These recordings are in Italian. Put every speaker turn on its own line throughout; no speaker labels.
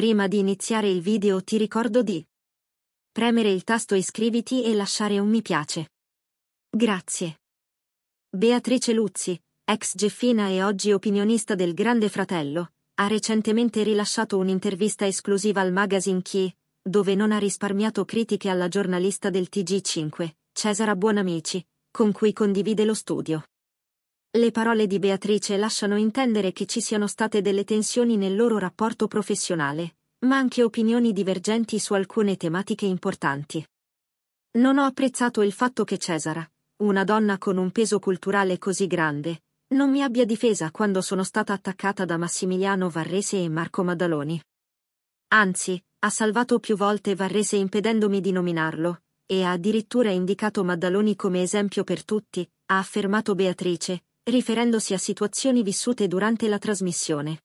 Prima di iniziare il video ti ricordo di premere il tasto iscriviti e lasciare un mi piace. Grazie. Beatrice Luzzi, ex Geffina e oggi opinionista del Grande Fratello, ha recentemente rilasciato un'intervista esclusiva al magazine Key, dove non ha risparmiato critiche alla giornalista del TG5, Cesara Buonamici, con cui condivide lo studio. Le parole di Beatrice lasciano intendere che ci siano state delle tensioni nel loro rapporto professionale, ma anche opinioni divergenti su alcune tematiche importanti. Non ho apprezzato il fatto che Cesara, una donna con un peso culturale così grande, non mi abbia difesa quando sono stata attaccata da Massimiliano Varrese e Marco Maddaloni. Anzi, ha salvato più volte Varrese impedendomi di nominarlo, e ha addirittura indicato Maddaloni come esempio per tutti, ha affermato Beatrice, riferendosi a situazioni vissute durante la trasmissione.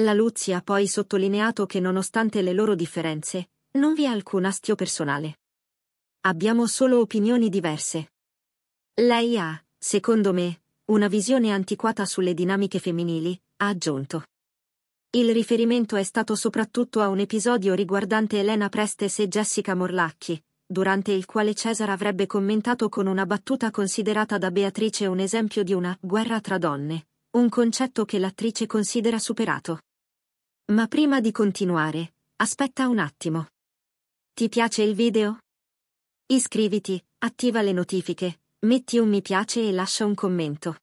La Luzzi ha poi sottolineato che nonostante le loro differenze, non vi è alcun astio personale. Abbiamo solo opinioni diverse. Lei ha, secondo me, una visione antiquata sulle dinamiche femminili, ha aggiunto. Il riferimento è stato soprattutto a un episodio riguardante Elena Prestes e Jessica Morlacchi, durante il quale Cesare avrebbe commentato con una battuta considerata da Beatrice un esempio di una guerra tra donne, un concetto che l'attrice considera superato. Ma prima di continuare, aspetta un attimo. Ti piace il video? Iscriviti, attiva le notifiche, metti un mi piace e lascia un commento.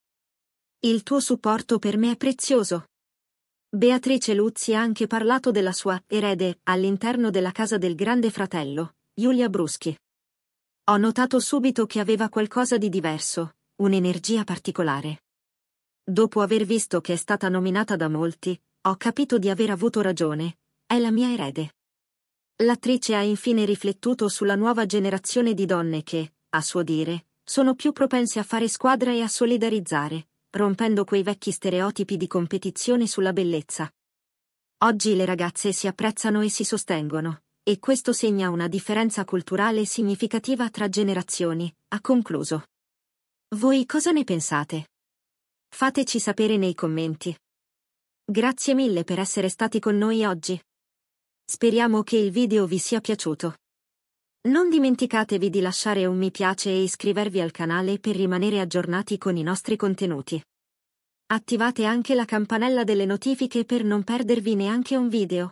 Il tuo supporto per me è prezioso. Beatrice Luzzi ha anche parlato della sua erede all'interno della casa del Grande Fratello, Giulia Bruschi. Ho notato subito che aveva qualcosa di diverso, un'energia particolare. Dopo aver visto che è stata nominata da molti, ho capito di aver avuto ragione, è la mia erede. L'attrice ha infine riflettuto sulla nuova generazione di donne che, a suo dire, sono più propense a fare squadra e a solidarizzare, rompendo quei vecchi stereotipi di competizione sulla bellezza. Oggi le ragazze si apprezzano e si sostengono. E questo segna una differenza culturale significativa tra generazioni, ha concluso. Voi cosa ne pensate? Fateci sapere nei commenti. Grazie mille per essere stati con noi oggi. Speriamo che il video vi sia piaciuto. Non dimenticatevi di lasciare un mi piace e iscrivervi al canale per rimanere aggiornati con i nostri contenuti. Attivate anche la campanella delle notifiche per non perdervi neanche un video.